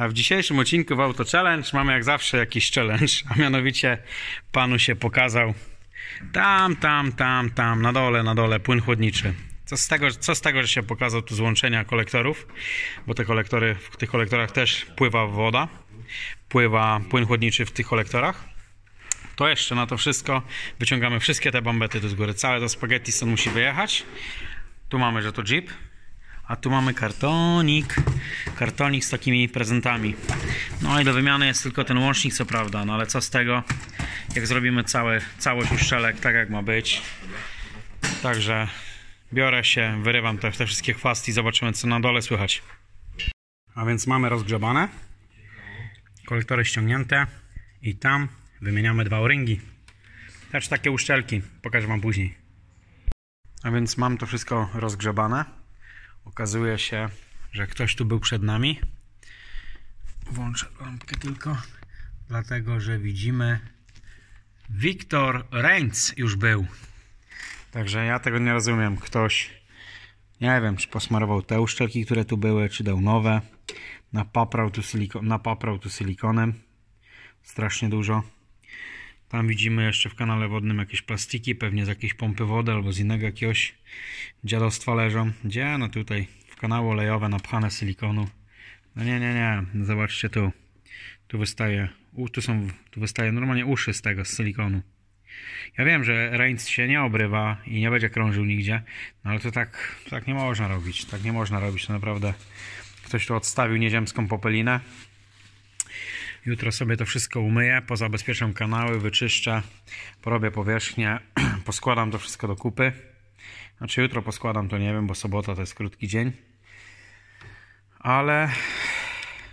A w dzisiejszym odcinku w Auto Challenge mamy jak zawsze jakiś challenge, a mianowicie panu się pokazał tam, tam, tam, tam, na dole, na dole, płyn chłodniczy. Co z, tego, co z tego, że się pokazał tu złączenia kolektorów, bo te kolektory, w tych kolektorach też pływa woda, pływa płyn chłodniczy w tych kolektorach. To jeszcze na to wszystko wyciągamy wszystkie te bambety tu z góry, całe to spaghetti stąd musi wyjechać. Tu mamy, że to Jeep, a tu mamy kartonik. Kartonik z takimi prezentami. No i do wymiany jest tylko ten łącznik, co prawda. No ale co z tego, jak zrobimy cały, całość uszczelek tak, jak ma być. Także biorę się, wyrywam te, te wszystkie chwasty i zobaczymy, co na dole słychać. A więc mamy rozgrzebane. Kolektory ściągnięte. I tam wymieniamy dwa oringi. Też takie uszczelki. Pokażę Wam później. A więc mam to wszystko rozgrzebane okazuje się, że ktoś tu był przed nami. Włączę lampkę tylko, dlatego że widzimy Wiktor Reinz już był. Także ja tego nie rozumiem. Ktoś, nie wiem, czy posmarował te uszczelki, które tu były, czy dał nowe. Napaprał tu, siliko napaprał tu silikonem strasznie dużo. Tam widzimy jeszcze w kanale wodnym jakieś plastiki, pewnie z jakiejś pompy wody albo z innego jakiegoś dziadostwa leżą. Gdzie? No tutaj w kanały olejowe napchane silikonu. No nie, nie, nie. Zobaczcie tu. Tu wystaje, u, tu są, tu wystaje normalnie uszy z tego, z silikonu. Ja wiem, że Reins się nie obrywa i nie będzie krążył nigdzie, no ale to tak, tak nie można robić. Tak nie można robić. To naprawdę ktoś tu odstawił nieziemską popelinę. Jutro sobie to wszystko umyję, pozabezpieczam kanały, wyczyszczę, porobię powierzchnię, poskładam to wszystko do kupy. Znaczy jutro poskładam to, nie wiem, bo sobota to jest krótki dzień. Ale,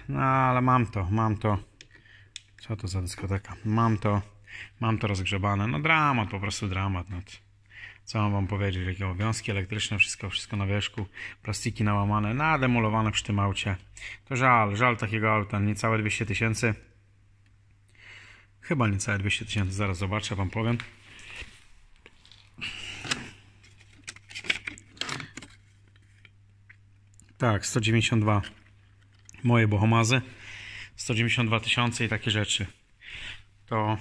no ale mam to, mam to. Co to za dyskoteka? Mam to, mam to rozgrzebane. No dramat, po prostu dramat. No. Co mam wam powiedzieć? Jakie obowiązki elektryczne, wszystko, wszystko na wierzchu, plastiki nałamane, nademolowane przy tym aucie. To żal, żal takiego auta, niecałe 200 tysięcy. Chyba niecałe 200 tysięcy, zaraz zobaczę, wam powiem. Tak, 192 moje bohomazy, 192 tysiące i takie rzeczy. To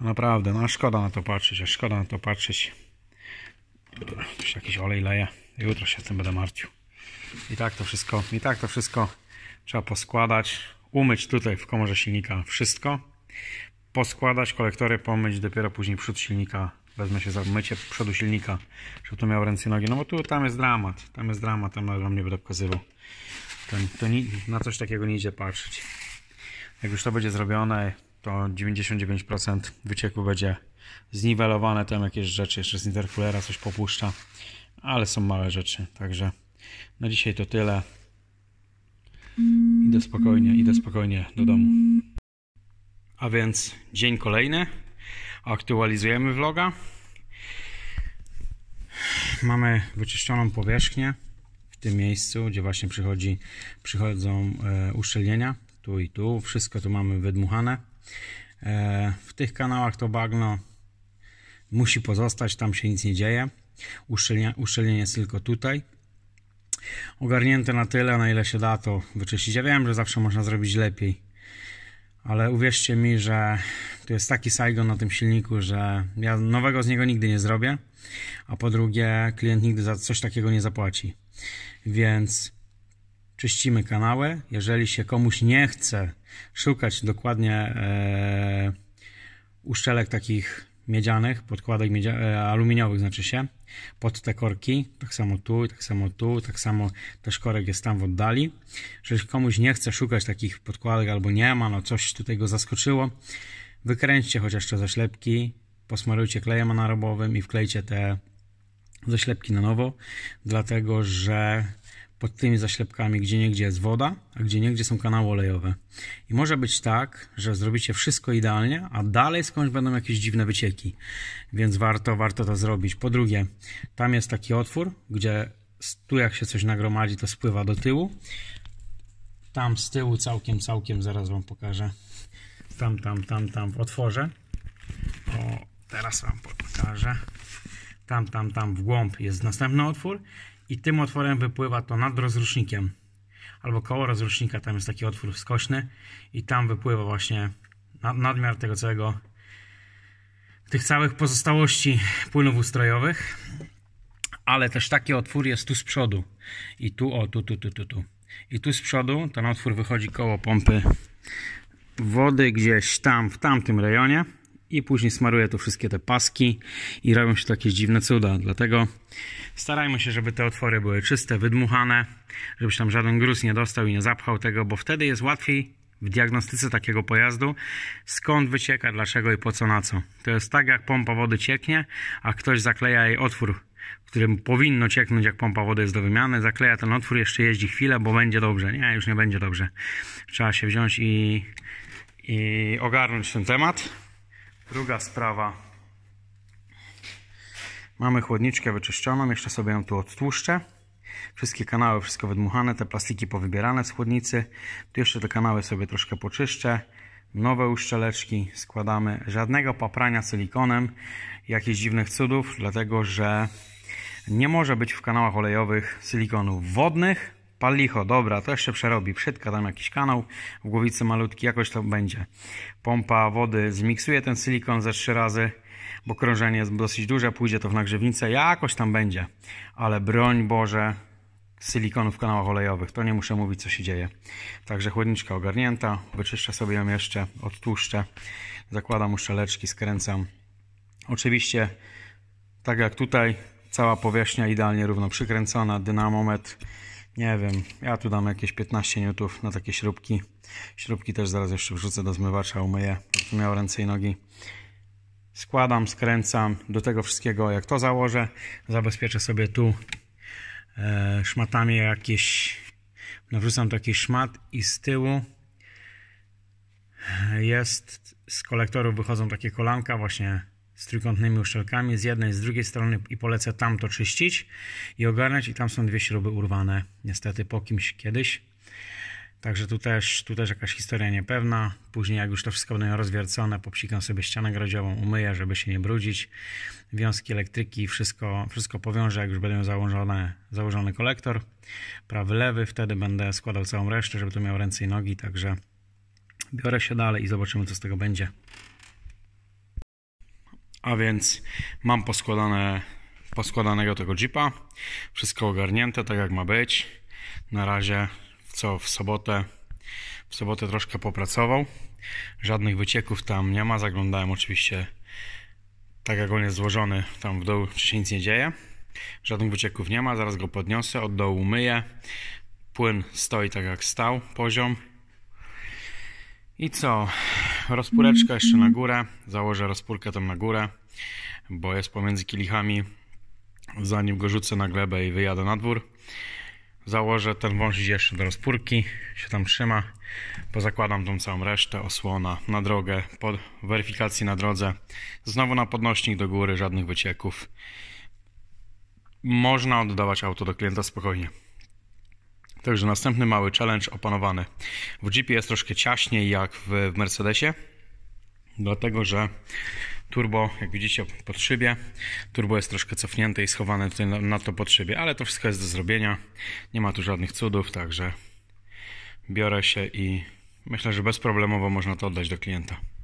Naprawdę, no szkoda na to patrzeć, szkoda na to patrzeć. Tu się jakiś olej leje. Jutro się z tym będę martwił. I tak to wszystko, i tak to wszystko trzeba poskładać. Umyć tutaj w komorze silnika wszystko. Poskładać, kolektory pomyć, dopiero później przód silnika. Wezmę się za mycie przodu silnika, żeby tu miał ręce i nogi. No bo tu tam jest dramat, tam jest dramat, tam wam nie będę pokazywał. To, to ni, na coś takiego nie idzie patrzeć. Jak już to będzie zrobione, to 99% wycieku będzie zniwelowane. Tam jakieś rzeczy jeszcze z interkulera coś popuszcza, ale są małe rzeczy. Także na dzisiaj to tyle. Idę spokojnie, idę spokojnie do domu. A więc dzień kolejny. Aktualizujemy vloga. Mamy wyczyszczoną powierzchnię w tym miejscu, gdzie właśnie przychodzi, przychodzą e, uszczelnienia. Tu i tu. Wszystko tu mamy wydmuchane. E, w tych kanałach to bagno musi pozostać, tam się nic nie dzieje. uszczelnienie jest tylko tutaj. Ogarnięte na tyle, na ile się da to wyczyścić. Ja wiem, że zawsze można zrobić lepiej, ale uwierzcie mi, że to jest taki Saigon na tym silniku, że ja nowego z niego nigdy nie zrobię, a po drugie klient nigdy za coś takiego nie zapłaci. Więc czyścimy kanały. Jeżeli się komuś nie chce szukać dokładnie e, uszczelek takich miedzianych, podkładek miedzia e, aluminiowych znaczy się, pod te korki, tak samo tu, tak samo tu, tak samo też korek jest tam w oddali. Jeżeli komuś nie chce szukać takich podkładek albo nie ma, no coś tutaj go zaskoczyło, wykręćcie chociaż te zaślepki, posmarujcie klejem anarobowym i wklejcie te zaślepki na nowo, dlatego że pod tymi zaślepkami gdzie niegdzie jest woda, a gdzie niegdzie są kanały olejowe. I może być tak, że zrobicie wszystko idealnie, a dalej skądś będą jakieś dziwne wycieki. Więc warto, warto to zrobić. Po drugie, tam jest taki otwór, gdzie tu jak się coś nagromadzi, to spływa do tyłu. Tam z tyłu całkiem, całkiem, zaraz Wam pokażę. Tam, tam, tam, tam w otworze. O, teraz Wam pokażę. Tam, tam, tam w głąb jest następny otwór i tym otworem wypływa to nad rozrusznikiem albo koło rozrusznika, tam jest taki otwór skośny i tam wypływa właśnie nadmiar tego całego tych całych pozostałości płynów ustrojowych ale też taki otwór jest tu z przodu i tu, o tu, tu, tu, tu, tu i tu z przodu ten otwór wychodzi koło pompy wody gdzieś tam w tamtym rejonie i później smaruje tu wszystkie te paski i robią się takie dziwne cuda. Dlatego starajmy się, żeby te otwory były czyste, wydmuchane, żebyś tam żaden gruz nie dostał i nie zapchał tego, bo wtedy jest łatwiej w diagnostyce takiego pojazdu, skąd wycieka, dlaczego i po co na co. To jest tak, jak pompa wody cieknie, a ktoś zakleja jej otwór, w którym powinno cieknąć, jak pompa wody jest do wymiany, zakleja ten otwór, jeszcze jeździ chwilę, bo będzie dobrze. Nie, już nie będzie dobrze. Trzeba się wziąć i, i ogarnąć ten temat. Druga sprawa. Mamy chłodniczkę wyczyszczoną, jeszcze sobie ją tu odtłuszczę. Wszystkie kanały, wszystko wydmuchane, te plastiki powybierane z chłodnicy. Tu jeszcze te kanały sobie troszkę poczyszczę. Nowe uszczeleczki składamy. Żadnego paprania silikonem, jakichś dziwnych cudów, dlatego że nie może być w kanałach olejowych silikonów wodnych, Pal licho, dobra, to jeszcze przerobi. Przytka tam jakiś kanał, w głowicy malutki, jakoś to będzie. Pompa wody zmiksuje ten silikon ze trzy razy, bo krążenie jest dosyć duże, pójdzie to w nagrzewnicę, jakoś tam będzie. Ale broń Boże, silikonu w kanałach olejowych. To nie muszę mówić, co się dzieje. Także chłodniczka ogarnięta. Wyczyszczę sobie ją jeszcze, odtłuszczę. Zakładam uszczeleczki, skręcam. Oczywiście, tak jak tutaj, cała powierzchnia idealnie równo przykręcona. Dynamometr nie wiem, ja tu dam jakieś 15 newtów na takie śrubki. Śrubki też zaraz jeszcze wrzucę do zmywacza, umyję, miał ręce i nogi. Składam, skręcam, do tego wszystkiego jak to założę, zabezpieczę sobie tu e, szmatami jakieś, Wrzucam taki szmat i z tyłu jest, z kolektorów wychodzą takie kolanka właśnie z trójkątnymi uszczelkami z jednej, z drugiej strony i polecę tam to czyścić i ogarniać i tam są dwie śruby urwane niestety po kimś kiedyś. Także tu też, tu też jakaś historia niepewna. Później jak już to wszystko będzie rozwiercone, popsikam sobie ścianę grodziową, umyję, żeby się nie brudzić. Wiązki elektryki, wszystko, wszystko powiążę, jak już będą założone, założony kolektor. Prawy, lewy, wtedy będę składał całą resztę, żeby to miał ręce i nogi. Także biorę się dalej i zobaczymy co z tego będzie. A więc mam poskładane, poskładanego tego Jeepa. Wszystko ogarnięte, tak jak ma być. Na razie, co w sobotę, w sobotę troszkę popracował. Żadnych wycieków tam nie ma. Zaglądałem oczywiście, tak jak on jest złożony, tam w dół się nic nie dzieje. Żadnych wycieków nie ma, zaraz go podniosę, od dołu umyję. Płyn stoi tak jak stał, poziom. I co? rozpóreczka jeszcze na mhm. górę. Założę rozpórkę tam na górę, bo jest pomiędzy kielichami. Zanim go rzucę na glebę i wyjadę na dwór, założę ten wąż jeszcze do rozpórki, się tam trzyma. Pozakładam tą całą resztę, osłona na drogę, pod weryfikacji na drodze. Znowu na podnośnik do góry, żadnych wycieków. Można oddawać auto do klienta spokojnie. Także następny mały challenge opanowany. W Jeepie jest troszkę ciaśniej jak w Mercedesie, dlatego że turbo, jak widzicie pod szybie, turbo jest troszkę cofnięte i schowane tutaj na, to pod szybie, ale to wszystko jest do zrobienia. Nie ma tu żadnych cudów, także biorę się i myślę, że bezproblemowo można to oddać do klienta.